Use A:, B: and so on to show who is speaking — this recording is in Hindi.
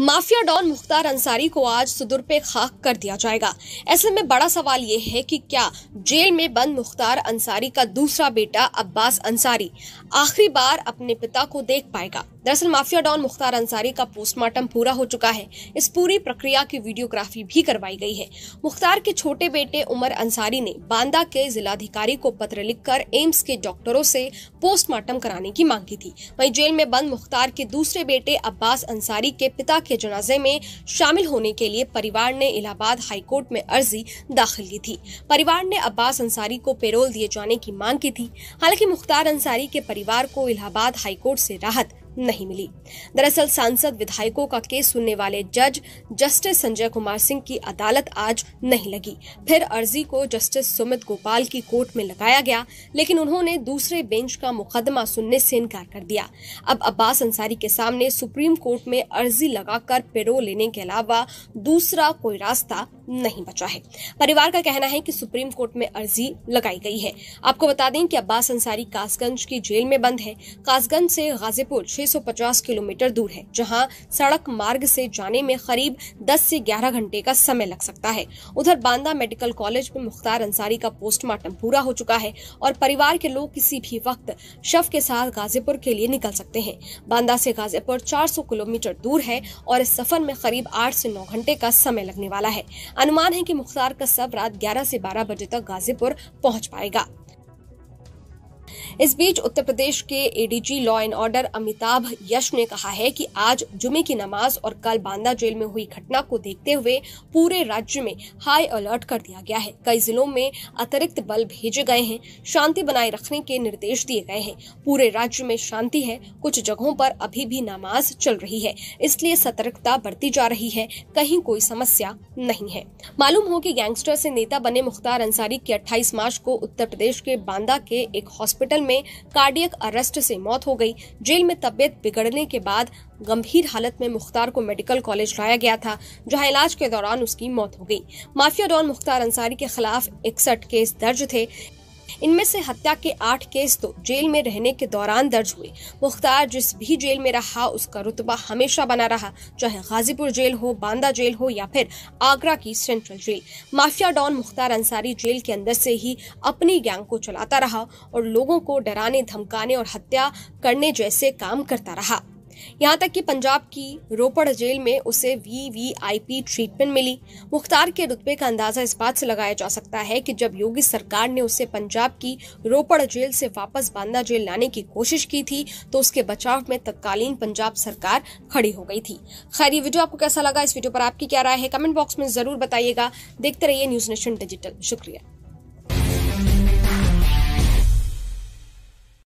A: माफिया डॉन मुख्तार अंसारी को आज सुदूर पे खाक कर दिया जाएगा ऐसे में बड़ा सवाल ये है कि क्या जेल में बंद मुख्तार अंसारी का दूसरा बेटा अब्बास अंसारी आखिरी बार अपने पिता को देख पाएगा दरअसल माफिया डॉन मुख्तार अंसारी का पोस्टमार्टम पूरा हो चुका है इस पूरी प्रक्रिया की वीडियोग्राफी भी करवाई गई है मुख्तार के छोटे बेटे उमर अंसारी ने बांदा के जिलाधिकारी को पत्र लिखकर एम्स के डॉक्टरों से पोस्टमार्टम कराने की मांग की थी वहीं जेल में बंद मुख्तार के दूसरे बेटे अब्बास अंसारी के पिता के जनाजे में शामिल होने के लिए परिवार ने इलाहाबाद हाईकोर्ट में अर्जी दाखिल की थी परिवार ने अब्बास अंसारी को पेरोल दिए जाने की मांग की थी हालांकि मुख्तार अंसारी के परिवार को इलाहाबाद हाईकोर्ट से राहत नहीं मिली दरअसल सांसद विधायकों का केस सुनने वाले जज जस्टिस संजय कुमार सिंह की अदालत आज नहीं लगी फिर अर्जी को जस्टिस सुमित गोपाल की कोर्ट में लगाया गया लेकिन उन्होंने दूसरे बेंच का मुकदमा सुनने से इनकार कर दिया अब अब्बास अंसारी के सामने सुप्रीम कोर्ट में अर्जी लगाकर पेरोल लेने के अलावा दूसरा कोई रास्ता नहीं बचा है परिवार का कहना है कि सुप्रीम कोर्ट में अर्जी लगाई गई है आपको बता दें कि अब्बास अंसारी कासगंज की जेल में बंद है कासगंज से गाजीपुर 650 किलोमीटर दूर है जहां सड़क मार्ग से जाने में करीब 10 से 11 घंटे का समय लग सकता है उधर बांदा मेडिकल कॉलेज में मुख्तार अंसारी का पोस्टमार्टम पूरा हो चुका है और परिवार के लोग किसी भी वक्त शव के साथ गाजीपुर के लिए निकल सकते हैं बांदा से गाजीपुर चार किलोमीटर दूर है और इस सफर में करीब आठ से नौ घंटे का समय लगने वाला है अनुमान है कि मुख्तार सब रात ग्यारह से बारह बजे तक गाजीपुर पहुंच पाएगा इस बीच उत्तर प्रदेश के ADG law and order Amitabh Yash ने कहा है कि आज जुमे की नमाज और कल बांदा जेल में हुई घटना को देखते हुए पूरे राज्य में हाई अलर्ट कर दिया गया है कई जिलों में अतिरिक्त बल भेजे गए हैं शांति बनाए रखने के निर्देश दिए गए हैं पूरे राज्य में शांति है कुछ जगहों पर अभी भी नमाज चल रही है इसलिए सतर्कता बरती जा रही है कहीं कोई समस्या नहीं है मालूम हो कि गैंगस्टर से नेता बने मुख्तार अंसारी की 28 मार्च को उत्तर प्रदेश के बांदा के एक हॉस्पिटल में कार्डियक अरेस्ट से मौत हो गई जेल में तबियत बिगड़ने के बाद गंभीर हालत में मुख्तार को मेडिकल कॉलेज लाया गया था जहां इलाज के दौरान उसकी मौत हो गई माफिया डॉन मुख्तार अंसारी के खिलाफ इकसठ केस दर्ज थे इनमें से हत्या के आठ केस तो जेल में रहने के दौरान दर्ज हुए मुख्तार जिस भी जेल में रहा उसका रुतबा हमेशा बना रहा चाहे गाजीपुर जेल हो बांदा जेल हो या फिर आगरा की central jail mafia don Mukhtar Ansari jail के अंदर से ही अपनी गैंग को चलाता रहा और लोगों को डराने धमकाने और हत्या करने जैसे काम करता रहा यहाँ तक कि पंजाब की रोपड़ जेल में उसे वीवीआईपी ट्रीटमेंट मिली मुख्तार के रुतबे का अंदाजा इस बात से लगाया जा सकता है कि जब योगी सरकार ने उसे पंजाब की रोपड़ जेल से वापस बांदा जेल लाने की कोशिश की थी तो उसके बचाव में तत्कालीन पंजाब सरकार खड़ी हो गई थी खैर ये वीडियो आपको कैसा लगा इस वीडियो पर आपकी क्या राय है कमेंट बॉक्स में जरूर बताइएगा देखते रहिए न्यूज नेशन डिजिटल शुक्रिया